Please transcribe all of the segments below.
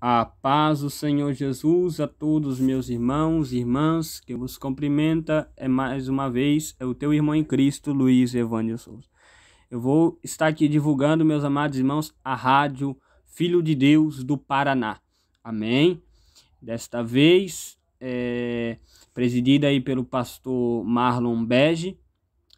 A paz do Senhor Jesus a todos meus irmãos e irmãs que vos cumprimenta é mais uma vez é o teu irmão em Cristo Luiz Evânio Souza. Eu vou estar aqui divulgando meus amados irmãos a rádio Filho de Deus do Paraná. Amém. Desta vez é, presidida aí pelo pastor Marlon Bege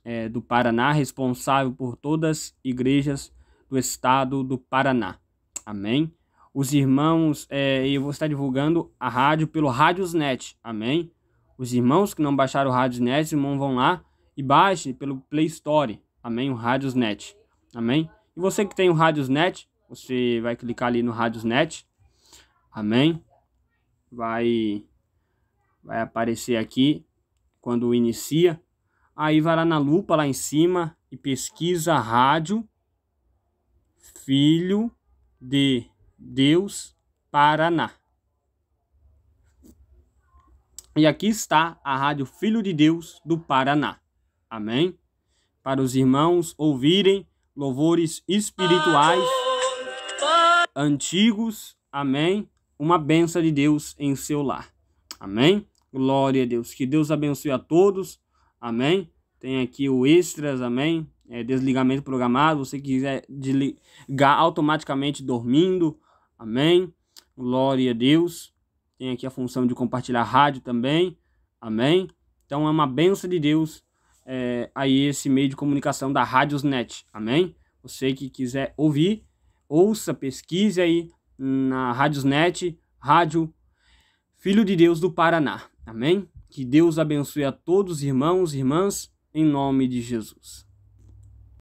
é, do Paraná, responsável por todas as igrejas do estado do Paraná. Amém os irmãos, é, eu vou estar divulgando a rádio pelo Radiosnet, amém? Os irmãos que não baixaram o Radiosnet, irmão, vão lá e baixem pelo Play Store, amém? O Radiosnet, amém? E você que tem o Radiosnet, você vai clicar ali no Radiosnet, amém? Vai, vai aparecer aqui quando inicia. Aí vai lá na lupa lá em cima e pesquisa rádio filho de Deus Paraná. E aqui está a Rádio Filho de Deus do Paraná. Amém? Para os irmãos ouvirem louvores espirituais antigos. Amém? Uma benção de Deus em seu lar. Amém? Glória a Deus. Que Deus abençoe a todos. Amém? Tem aqui o extras, amém? É, desligamento programado. Você quiser desligar automaticamente dormindo. Amém. Glória a Deus. Tem aqui a função de compartilhar rádio também. Amém. Então é uma benção de Deus é, aí esse meio de comunicação da Radiosnet. Amém. Você que quiser ouvir, ouça, pesquise aí na Radiosnet, Rádio Filho de Deus do Paraná. Amém? Que Deus abençoe a todos, irmãos e irmãs, em nome de Jesus.